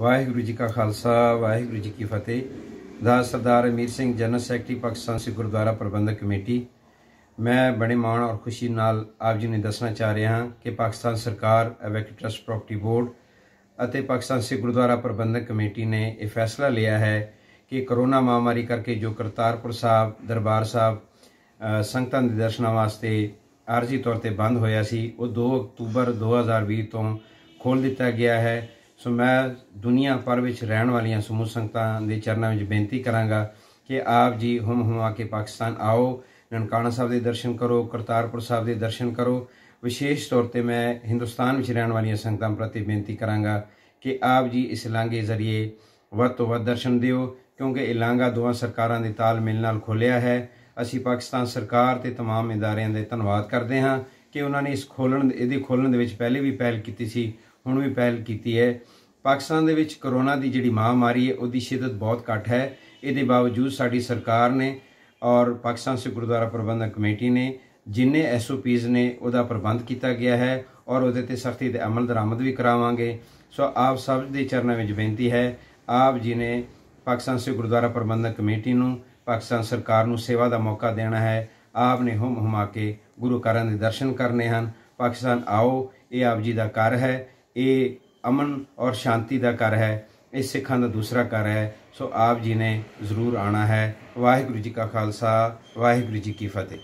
ਵਾਹਿਗੁਰੂ ਜੀ ਕਾ ਖਾਲਸਾ ਵਾਹਿਗੁਰੂ ਜੀ ਕੀ ਫਤਿਹ ਦਾ Sardar Amir Singh general secretary Pakistan Sikh Gurdwara Prabandhak Committee ਮੈਂ ਬੜੇ ਮਾਣ ਔਰ ਖੁਸ਼ੀ ਨਾਲ ਆਪ ਜੀ ਨੂੰ ਦੱਸਣਾ ਚਾਹ ਰਿਹਾ ਹਾਂ ਕਿ ਪਾਕਿਸਤਾਨ ਸਰਕਾਰ ਐਵੈਕ ਟਰਸਟ ਪ੍ਰਾਪਰਟੀ ਬੋਰਡ ਅਤੇ ਪਾਕਿਸਤਾਨ ਸਿੱਖ ਗੁਰਦੁਆਰਾ ਪ੍ਰਬੰਧਕ ਕਮੇਟੀ ਨੇ ਇਹ ਫੈਸਲਾ ਲਿਆ ਹੈ ਕਿ ਕਰੋਨਾ ਮਹਾਮਾਰੀ ਕਰਕੇ ਜੋ ਕਰਤਾਰਪੁਰ ਸਾਹਿਬ ਦਰਬਾਰ ਸਾਹਿਬ ਸੰਗਤਾਂ ਦੇ ਦਰਸ਼ਨਾਂ ਵਾਸਤੇ ਆਰਜੀ ਤੌਰ ਤੇ ਬੰਦ ਹੋਇਆ ਸੀ ਉਹ 2 ਅਕਤੂਬਰ 2020 ਤੋਂ ਖੋਲ ਦਿੱਤਾ ਗਿਆ ਹੈ ਸੋ ਮੈਂ ਦੁਨੀਆ ਪਰ ਵਿੱਚ ਰਹਿਣ ਵਾਲੀਆਂ ਸਮੂਹ ਸੰਗਤਾਂ ਦੇ ਚਰਨਾਂ ਵਿੱਚ ਬੇਨਤੀ ਕਰਾਂਗਾ ਕਿ ਆਪ ਜੀ ਹਮ ਆ ਕੇ ਪਾਕਿਸਤਾਨ ਆਓ ਨਨਕਾਣਾ ਸਾਹਿਬ ਦੇ ਦਰਸ਼ਨ ਕਰੋ ਕਰਤਾਰਪੁਰ ਸਾਹਿਬ ਦੇ ਦਰਸ਼ਨ ਕਰੋ ਵਿਸ਼ੇਸ਼ ਤੌਰ ਤੇ ਮੈਂ ਹਿੰਦੁਸਤਾਨ ਵਿੱਚ ਰਹਿਣ ਵਾਲੀਆਂ ਸੰਗਤਾਂ ਪ੍ਰਤੀ ਬੇਨਤੀ ਕਰਾਂਗਾ ਕਿ ਆਪ ਜੀ ਇਸ ਲਾਂਗੇ ਜ਼ਰੀਏ ਵੱਧ ਤੋਂ ਵੱਧ ਦਰਸ਼ਨ ਦਿਓ ਕਿਉਂਕਿ ਇਹ ਲਾਂਗਾ ਦੋਵਾਂ ਸਰਕਾਰਾਂ ਦੇ ਤਾਲਮੇਲ ਨਾਲ ਖੋਲਿਆ ਹੈ ਅਸੀਂ ਪਾਕਿਸਤਾਨ ਸਰਕਾਰ ਤੇ तमाम ਇਦਾਰਿਆਂ ਦੇ ਧੰਨਵਾਦ ਕਰਦੇ ਹਾਂ ਕਿ ਉਹਨਾਂ ਨੇ ਇਸ ਖੋਲਣ ਇਹਦੇ ਖੋਲਣ ਦੇ ਵਿੱਚ ਪਹਿਲੇ ਵੀ ਪਹਿਲ ਕੀਤੀ ਸੀ ਹੁਣ ਵੀ ਪਹਿਲ ਕੀਤੀ ਹੈ ਪਾਕਿਸਤਾਨ ਦੇ ਵਿੱਚ ਕਰੋਨਾ ਦੀ ਜਿਹੜੀ ਮਹਾਮਾਰੀ ਹੈ ਉਹਦੀ ਸ਼ਿੱਦਤ ਬਹੁਤ ਘੱਟ ਹੈ ਇਹਦੇ ਬਾਵਜੂਦ ਸਾਡੀ ਸਰਕਾਰ ਨੇ ਔਰ ਪਾਕਿਸਤਾਨ ਸਿੱਖ ਗੁਰਦੁਆਰਾ ਪ੍ਰਬੰਧਕ ਕਮੇਟੀ ਨੇ ਜਿੰਨੇ ਐਸਓਪੀਜ਼ ਨੇ ਉਹਦਾ ਪ੍ਰਬੰਧ ਕੀਤਾ ਗਿਆ ਹੈ ਔਰ ਉਹਦੇ ਤੇ ਸਖਤੀ ਦੇ ਅਮਲ ਦਰਾਮਦ ਵੀ ਕਰਾਵਾਂਗੇ ਸੋ ਆਪ ਸਭ ਦੇ ਚਰਨਾਂ ਵਿੱਚ ਬੇਨਤੀ ਹੈ ਆਪ ਜੀ ਨੇ ਪਾਕਿਸਤਾਨ ਸਿੱਖ ਗੁਰਦੁਆਰਾ ਪ੍ਰਬੰਧਕ ਕਮੇਟੀ ਨੂੰ ਪਾਕਿਸਤਾਨ ਸਰਕਾਰ ਨੂੰ ਸੇਵਾ ਦਾ ਮੌਕਾ ਦੇਣਾ ਹੈ ਆਪ ਨੇ ਹਮ ਹਮਾ ਕੇ ਗੁਰੂ ਘਰਾਂ ਦੇ ਦਰਸ਼ਨ ਕਰਨੇ ਹਨ ਪਾਕਿਸਤਾਨ ਆਓ ਇਹ ਆਪ ਜੀ ਦਾ ਕਰ ਹੈ ਇਹ ਅਮਨ ਔਰ ਸ਼ਾਂਤੀ ਦਾ ਘਰ ਹੈ ਇਹ ਸਿੱਖਾਂ ਦਾ ਦੂਸਰਾ ਘਰ ਹੈ ਸੋ ਆਪ ਜੀ ਨੇ ਜ਼ਰੂਰ ਆਣਾ ਹੈ ਵਾਹਿਗੁਰੂ ਜੀ ਕਾ ਖਾਲਸਾ ਵਾਹਿਗੁਰੂ ਜੀ ਕੀ ਫਤਿਹ